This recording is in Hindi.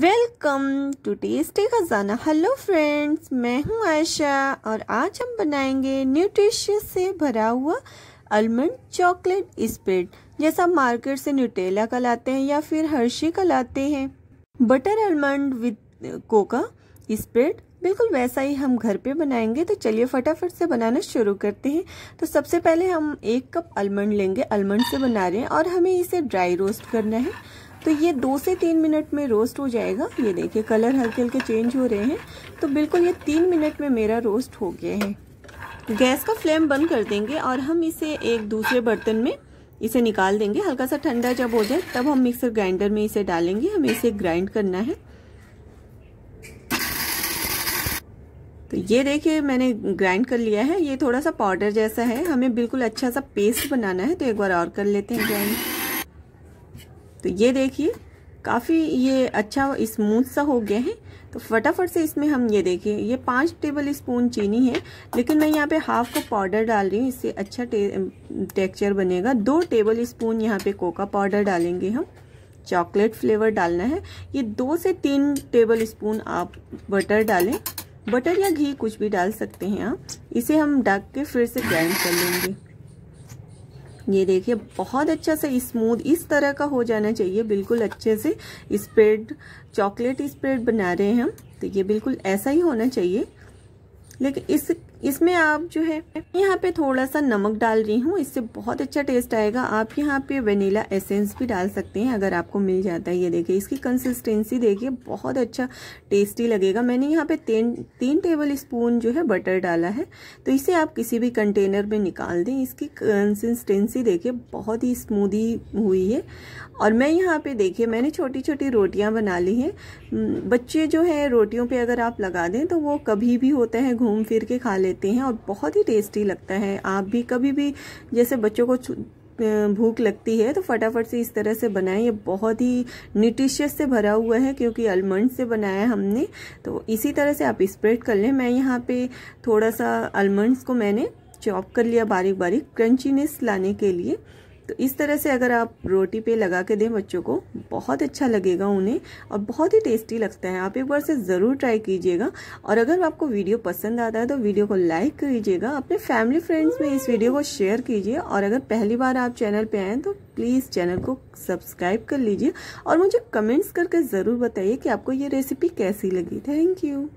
welcome to tasty Khazana hello friends मैं हूं आयशा और आज हम बनाएंगे न्यूट्रिशियस से भरा हुआ आलमंड चॉकलेट स्प्रेड जैसा मार्केट से न्यूटेला का लाते हैं या फिर हर्शी का लाते हैं butter almond with cocoa spread बिल्कुल वैसा ही हम घर पे बनाएंगे तो चलिए फटाफट से बनाना शुरू करते हैं तो सबसे पहले हम एक कप आलमंड लेंगे आलमंड से बना रहे हैं और हमें इसे ड्राई रोस्ट करना है तो ये दो से तीन मिनट में रोस्ट हो जाएगा ये देखिए कलर हल्के हल्के चेंज हो रहे हैं तो बिल्कुल ये तीन मिनट में मेरा रोस्ट हो गया है गैस का फ्लेम बंद कर देंगे और हम इसे एक दूसरे बर्तन में इसे निकाल देंगे हल्का सा ठंडा जब हो जाए तब हम मिक्सर ग्राइंडर में इसे डालेंगे हमें इसे ग्राइंड करना है तो ये देखिए मैंने ग्राइंड कर लिया है ये थोड़ा सा पाउडर जैसा है हमें बिल्कुल अच्छा सा पेस्ट बनाना है तो एक बार और कर लेते हैं ग्राइंड तो ये देखिए काफ़ी ये अच्छा स्मूथ सा हो गया है तो फटाफट से इसमें हम ये देखें ये पाँच टेबल स्पून चीनी है लेकिन मैं यहाँ पे हाफ का पाउडर डाल रही हूँ इससे अच्छा टे, टेक्सचर बनेगा दो टेबल स्पून यहाँ पे कोका पाउडर डालेंगे हम चॉकलेट फ्लेवर डालना है ये दो से तीन टेबल स्पून आप बटर डालें बटर या घी कुछ भी डाल सकते हैं आप इसे हम ढक के फिर से ग्राइंड कर लेंगे ये देखिए बहुत अच्छा सा स्मूथ इस, इस तरह का हो जाना चाहिए बिल्कुल अच्छे से स्प्रेड चॉकलेट स्प्रेड बना रहे हैं हम तो ये बिल्कुल ऐसा ही होना चाहिए लेकिन इस इसमें आप जो है यहाँ पे थोड़ा सा नमक डाल रही हूँ इससे बहुत अच्छा टेस्ट आएगा आप यहाँ पे वनीला एसेंस भी डाल सकते हैं अगर आपको मिल जाता है ये देखिए इसकी कंसिस्टेंसी देखिए बहुत अच्छा टेस्टी लगेगा मैंने यहाँ पे तीन तीन टेबल स्पून जो है बटर डाला है तो इसे आप किसी भी कंटेनर में निकाल दें इसकी कंसिस्टेंसी देखिए बहुत ही स्मूदी हुई है और मैं यहाँ पर देखिए मैंने छोटी छोटी रोटियाँ बना ली हैं बच्चे जो है रोटियों पर अगर आप लगा दें तो वो कभी भी होता है घूम घूम फिर के खा लेते हैं और बहुत ही टेस्टी लगता है आप भी कभी भी जैसे बच्चों को भूख लगती है तो फटाफट से इस तरह से बनाएं ये बहुत ही न्यूट्रिशियस से भरा हुआ है क्योंकि आलमंड से बनाया है हमने तो इसी तरह से आप स्प्रेड कर लें मैं यहाँ पे थोड़ा सा आलमंड्स को मैंने चॉप कर लिया बारीक बारीक क्रंचीनेस लाने के लिए तो इस तरह से अगर आप रोटी पे लगा के दें बच्चों को बहुत अच्छा लगेगा उन्हें और बहुत ही टेस्टी लगता है आप एक बार से ज़रूर ट्राई कीजिएगा और अगर आपको वीडियो पसंद आता है तो वीडियो को लाइक कीजिएगा अपने फैमिली फ्रेंड्स में इस वीडियो को शेयर कीजिए और अगर पहली बार आप चैनल पर आएँ तो प्लीज़ चैनल को सब्सक्राइब कर लीजिए और मुझे कमेंट्स करके ज़रूर बताइए कि आपको ये रेसिपी कैसी लगी थैंक यू